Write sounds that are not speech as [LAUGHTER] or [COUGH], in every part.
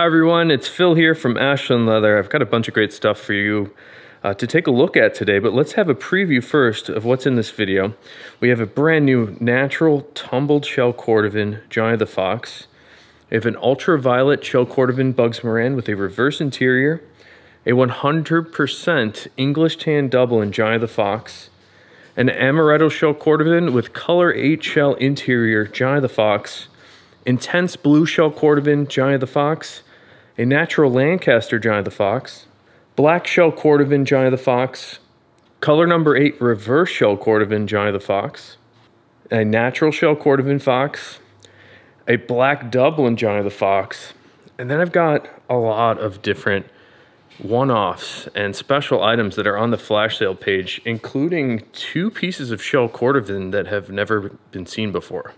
Hi, everyone. It's Phil here from Ashland Leather. I've got a bunch of great stuff for you uh, to take a look at today, but let's have a preview first of what's in this video. We have a brand new natural tumbled shell cordovan, Johnny the Fox. We have an ultraviolet shell cordovan Bugs Moran with a reverse interior, a 100% English tan double in Johnny the Fox, an amaretto shell cordovan with color 8 shell interior, Johnny the Fox, intense blue shell cordovan, Johnny the Fox, a natural Lancaster Johnny of the Fox, black shell cordovan Johnny of the Fox, color number eight reverse shell cordovan Johnny of the Fox, a natural shell cordovan fox, a black Dublin Johnny of the Fox, and then I've got a lot of different one offs and special items that are on the flash sale page, including two pieces of shell cordovan that have never been seen before.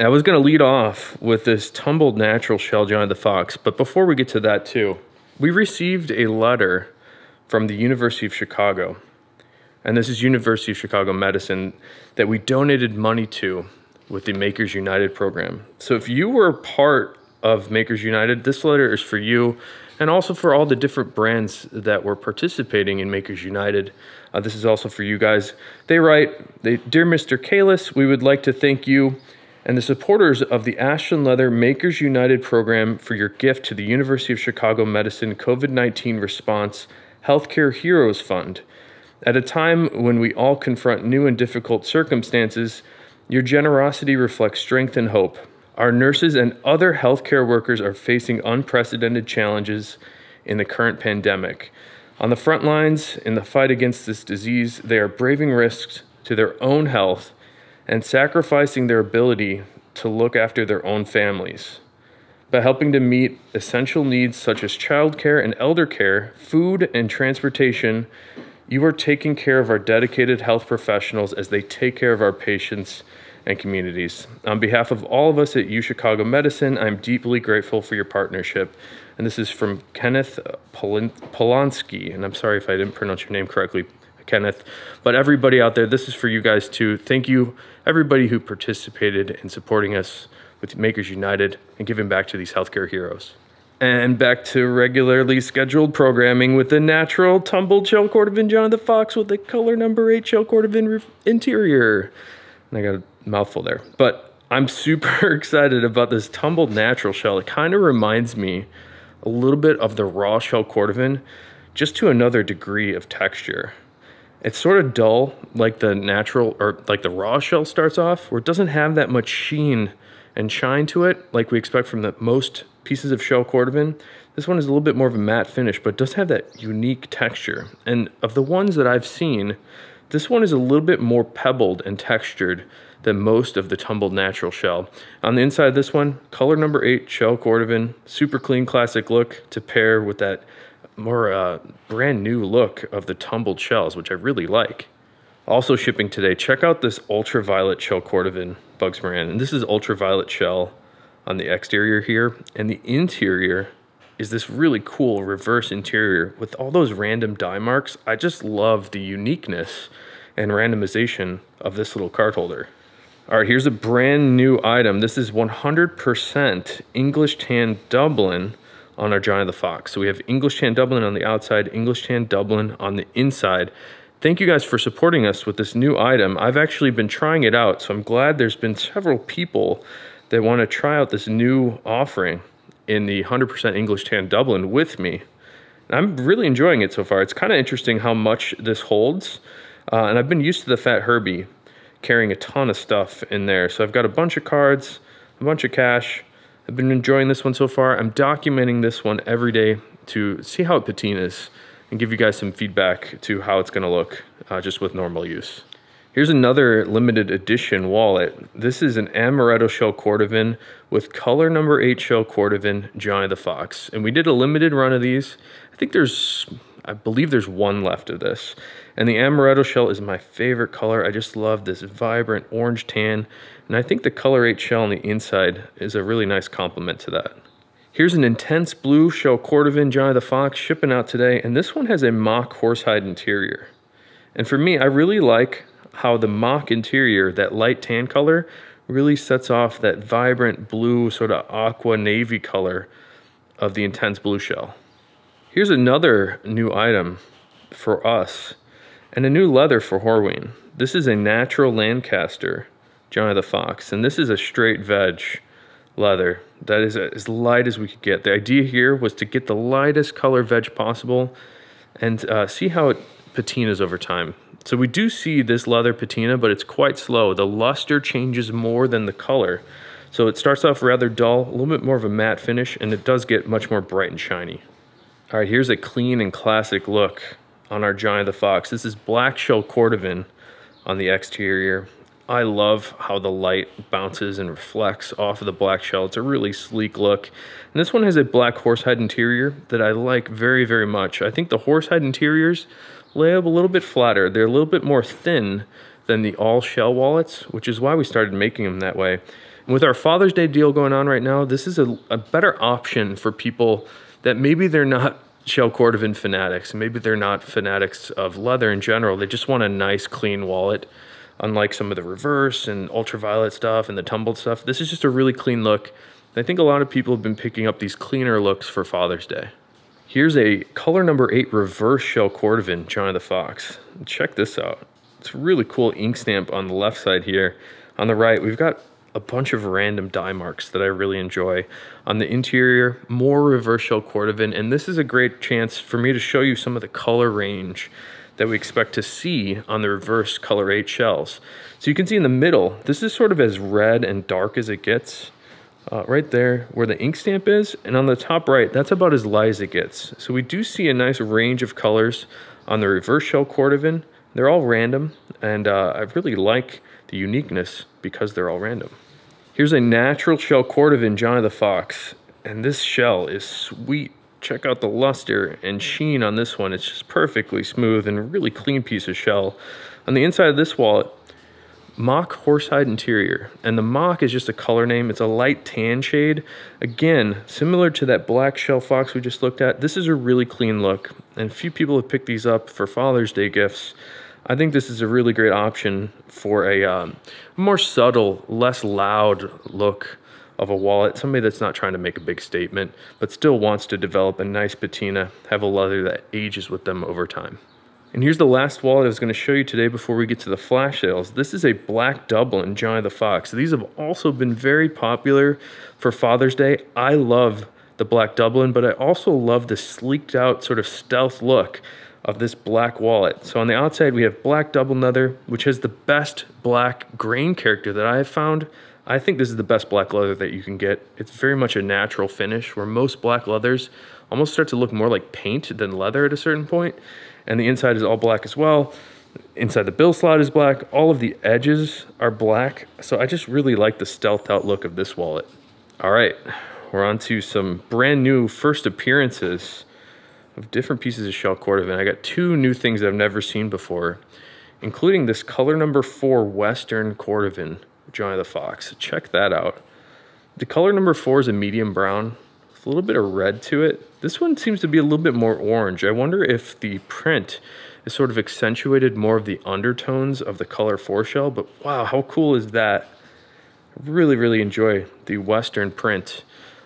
I was going to lead off with this tumbled natural shell John the Fox, but before we get to that too, we received a letter from the University of Chicago. And this is University of Chicago Medicine that we donated money to with the Makers United program. So if you were part of Makers United, this letter is for you and also for all the different brands that were participating in Makers United. Uh, this is also for you guys. They write, they, Dear Mr. Kalis, we would like to thank you and the supporters of the Ashton Leather Makers United program for your gift to the University of Chicago Medicine COVID 19 Response Healthcare Heroes Fund. At a time when we all confront new and difficult circumstances, your generosity reflects strength and hope. Our nurses and other healthcare workers are facing unprecedented challenges in the current pandemic. On the front lines in the fight against this disease, they are braving risks to their own health and sacrificing their ability to look after their own families by helping to meet essential needs such as childcare and elder care, food and transportation, you are taking care of our dedicated health professionals as they take care of our patients and communities. On behalf of all of us at UChicago Medicine, I'm deeply grateful for your partnership. And this is from Kenneth Polansky, and I'm sorry if I didn't pronounce your name correctly. Kenneth, but everybody out there, this is for you guys too. Thank you, everybody who participated in supporting us with Makers United and giving back to these healthcare heroes. And back to regularly scheduled programming with the natural tumbled shell cordovan the Fox with the color number eight shell cordovan interior. And I got a mouthful there, but I'm super [LAUGHS] excited about this tumbled natural shell. It kind of reminds me a little bit of the raw shell cordovan, just to another degree of texture. It's sort of dull, like the natural or like the raw shell starts off, where it doesn't have that much sheen and shine to it, like we expect from the most pieces of shell cordovan. This one is a little bit more of a matte finish, but does have that unique texture. And of the ones that I've seen, this one is a little bit more pebbled and textured than most of the tumbled natural shell. On the inside of this one, color number eight, shell cordovan, super clean classic look to pair with that more uh, brand new look of the tumbled shells, which I really like. Also shipping today, check out this ultraviolet shell cordovan Bugs brand, And this is ultraviolet shell on the exterior here. And the interior is this really cool reverse interior with all those random die marks. I just love the uniqueness and randomization of this little card holder. All right, here's a brand new item. This is 100% English Tan Dublin on our Johnny of the Fox. So we have English Tan Dublin on the outside, English Tan Dublin on the inside. Thank you guys for supporting us with this new item. I've actually been trying it out, so I'm glad there's been several people that want to try out this new offering in the 100% English Tan Dublin with me. And I'm really enjoying it so far. It's kind of interesting how much this holds. Uh, and I've been used to the Fat Herbie carrying a ton of stuff in there. So I've got a bunch of cards, a bunch of cash, I've been enjoying this one so far. I'm documenting this one every day to see how it patinas and give you guys some feedback to how it's gonna look uh, just with normal use. Here's another limited edition wallet. This is an Amaretto Shell Cordovan with color number eight shell Cordovan, Johnny the Fox. And we did a limited run of these. I think there's I believe there's one left of this. And the amaretto shell is my favorite color. I just love this vibrant orange tan. And I think the color 8 shell on the inside is a really nice complement to that. Here's an intense blue shell Cordovan Johnny the Fox shipping out today, and this one has a mock horsehide interior. And for me, I really like how the mock interior, that light tan color, really sets off that vibrant blue, sort of aqua navy color of the intense blue shell. Here's another new item for us and a new leather for Horween. This is a natural Lancaster Johnny the Fox, and this is a straight veg leather that is as light as we could get. The idea here was to get the lightest color veg possible and uh, see how it patinas over time. So we do see this leather patina, but it's quite slow. The luster changes more than the color. So it starts off rather dull, a little bit more of a matte finish, and it does get much more bright and shiny. All right, here's a clean and classic look on our Johnny the Fox. This is black shell cordovan on the exterior. I love how the light bounces and reflects off of the black shell. It's a really sleek look. And this one has a black horsehide interior that I like very, very much. I think the horsehide interiors lay up a little bit flatter. They're a little bit more thin than the all shell wallets, which is why we started making them that way. And with our Father's Day deal going on right now, this is a, a better option for people that maybe they're not shell cordovan fanatics maybe they're not fanatics of leather in general they just want a nice clean wallet unlike some of the reverse and ultraviolet stuff and the tumbled stuff this is just a really clean look and i think a lot of people have been picking up these cleaner looks for father's day here's a color number eight reverse shell cordovan china the fox check this out it's a really cool ink stamp on the left side here on the right we've got a bunch of random die marks that I really enjoy. On the interior, more reverse shell cordovan, and this is a great chance for me to show you some of the color range that we expect to see on the reverse color 8 shells. So you can see in the middle, this is sort of as red and dark as it gets. Uh, right there where the ink stamp is, and on the top right, that's about as light as it gets. So we do see a nice range of colors on the reverse shell cordovan. They're all random, and uh, I really like the uniqueness because they're all random. Here's a natural shell cordovan Johnny the Fox, and this shell is sweet. Check out the luster and sheen on this one. It's just perfectly smooth and really clean piece of shell. On the inside of this wallet, mock horsehide interior. And the mock is just a color name. It's a light tan shade. Again, similar to that black shell fox we just looked at, this is a really clean look. And few people have picked these up for Father's Day gifts. I think this is a really great option for a um, more subtle, less loud look of a wallet. Somebody that's not trying to make a big statement, but still wants to develop a nice patina, have a leather that ages with them over time. And here's the last wallet I was going to show you today before we get to the flash sales. This is a black Dublin Johnny the Fox. These have also been very popular for Father's Day. I love the black Dublin, but I also love the sleeked out sort of stealth look of this black wallet. So on the outside, we have black double leather, which has the best black grain character that I have found. I think this is the best black leather that you can get. It's very much a natural finish where most black leathers almost start to look more like paint than leather at a certain point. And the inside is all black as well. Inside the bill slot is black. All of the edges are black. So I just really like the stealth out look of this wallet. All right, we're on to some brand new first appearances of different pieces of shell cordovan. I got two new things that I've never seen before, including this color number four Western cordovan, Johnny the Fox. Check that out. The color number four is a medium brown with a little bit of red to it. This one seems to be a little bit more orange. I wonder if the print is sort of accentuated more of the undertones of the color four shell, but wow, how cool is that? I really, really enjoy the Western print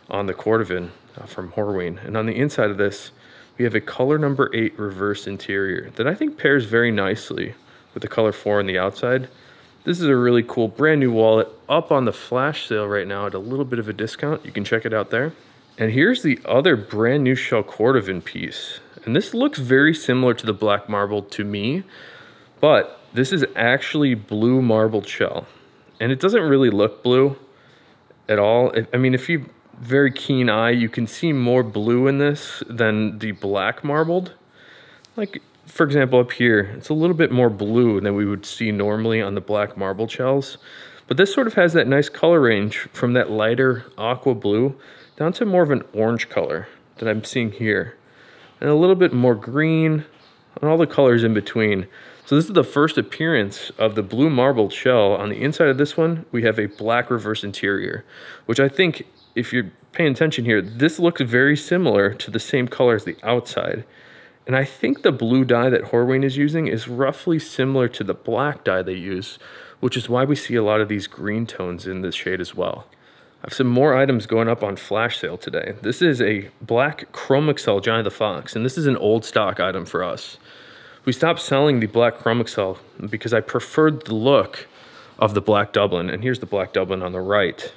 on the cordovan uh, from Horween. And on the inside of this, we have a color number eight reverse interior that I think pairs very nicely with the color four on the outside. This is a really cool brand new wallet up on the flash sale right now at a little bit of a discount. You can check it out there. And here's the other brand new Shell Cordovan piece. And this looks very similar to the black marble to me, but this is actually blue marbled shell. And it doesn't really look blue at all. I mean, if you very keen eye, you can see more blue in this than the black marbled. Like, for example, up here, it's a little bit more blue than we would see normally on the black marble shells. But this sort of has that nice color range from that lighter aqua blue down to more of an orange color that I'm seeing here. And a little bit more green and all the colors in between. So this is the first appearance of the blue marbled shell. On the inside of this one, we have a black reverse interior, which I think if you're paying attention here, this looks very similar to the same color as the outside. And I think the blue dye that Horween is using is roughly similar to the black dye they use, which is why we see a lot of these green tones in this shade as well. I have some more items going up on flash sale today. This is a black chrome excel Johnny the Fox, and this is an old stock item for us. We stopped selling the black chrome excel because I preferred the look of the black Dublin, and here's the black Dublin on the right.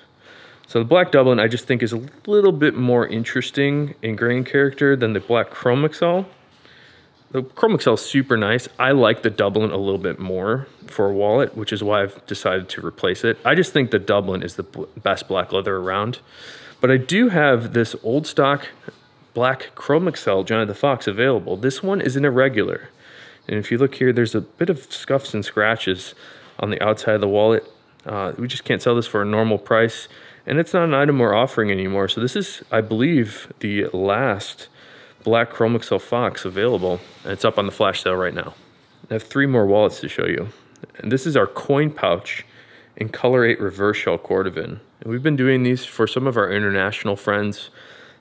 So the Black Dublin I just think is a little bit more interesting in grain character than the Black Chrome Excel. The Chrome Excel is super nice. I like the Dublin a little bit more for a wallet, which is why I've decided to replace it. I just think the Dublin is the best black leather around. But I do have this old stock black Chrome Excel Johnny the Fox available. This one is an irregular. And if you look here, there's a bit of scuffs and scratches on the outside of the wallet. Uh, we just can't sell this for a normal price. And it's not an item we're offering anymore. So this is, I believe, the last black Chrome Fox available. And it's up on the flash sale right now. I have three more wallets to show you. And this is our coin pouch in color 8 reverse shell cordovan. And we've been doing these for some of our international friends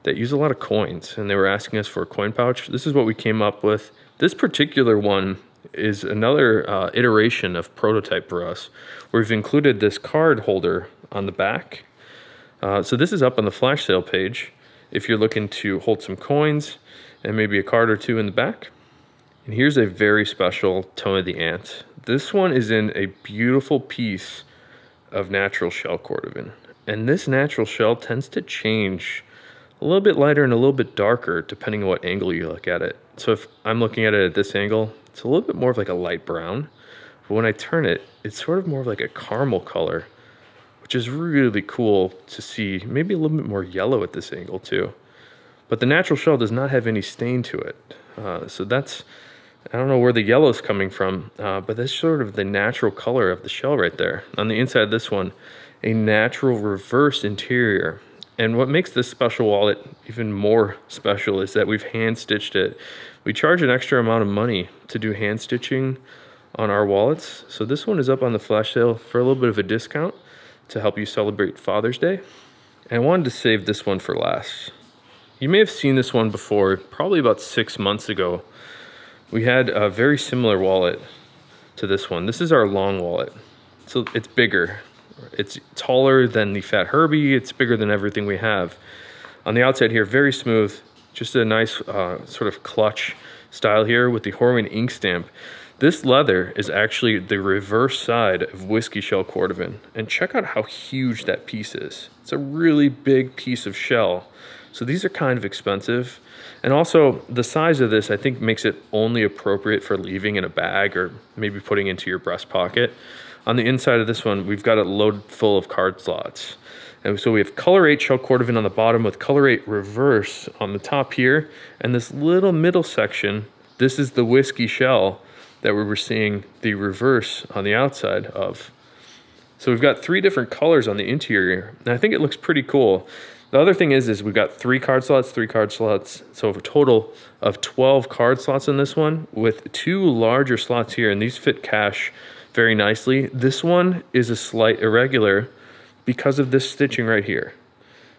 that use a lot of coins. And they were asking us for a coin pouch. This is what we came up with. This particular one is another uh, iteration of prototype for us. We've included this card holder on the back uh, so this is up on the flash sale page if you're looking to hold some coins and maybe a card or two in the back. And here's a very special Tone of the Ant. This one is in a beautiful piece of natural shell cordovan. And this natural shell tends to change a little bit lighter and a little bit darker depending on what angle you look at it. So if I'm looking at it at this angle, it's a little bit more of like a light brown. But when I turn it, it's sort of more of like a caramel color which is really cool to see. Maybe a little bit more yellow at this angle too. But the natural shell does not have any stain to it. Uh, so that's, I don't know where the yellow is coming from, uh, but that's sort of the natural color of the shell right there. On the inside of this one, a natural reverse interior. And what makes this special wallet even more special is that we've hand stitched it. We charge an extra amount of money to do hand stitching on our wallets. So this one is up on the flash sale for a little bit of a discount to help you celebrate Father's Day. And I wanted to save this one for last. You may have seen this one before, probably about six months ago. We had a very similar wallet to this one. This is our long wallet. So it's bigger. It's taller than the Fat Herbie. It's bigger than everything we have. On the outside here, very smooth. Just a nice uh, sort of clutch style here with the Horwin ink stamp. This leather is actually the reverse side of whiskey shell cordovan. And check out how huge that piece is. It's a really big piece of shell. So these are kind of expensive. And also the size of this I think makes it only appropriate for leaving in a bag or maybe putting into your breast pocket. On the inside of this one, we've got it loaded full of card slots. And so we have color 8 shell cordovan on the bottom with color 8 reverse on the top here. And this little middle section, this is the whiskey shell that we were seeing the reverse on the outside of. So we've got three different colors on the interior, and I think it looks pretty cool. The other thing is, is we've got three card slots, three card slots, so a total of 12 card slots in this one with two larger slots here, and these fit cash very nicely. This one is a slight irregular because of this stitching right here.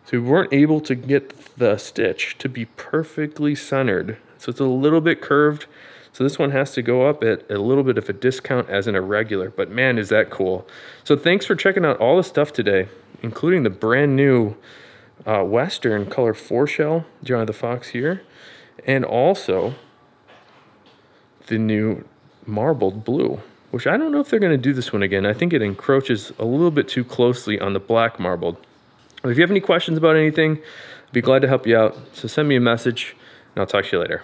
So we weren't able to get the stitch to be perfectly centered. So it's a little bit curved, so this one has to go up at a little bit of a discount as an irregular, but man, is that cool. So thanks for checking out all the stuff today, including the brand new uh, Western color four shell, John the Fox here, and also the new marbled blue, which I don't know if they're gonna do this one again. I think it encroaches a little bit too closely on the black marbled. If you have any questions about anything, I'd be glad to help you out. So send me a message and I'll talk to you later.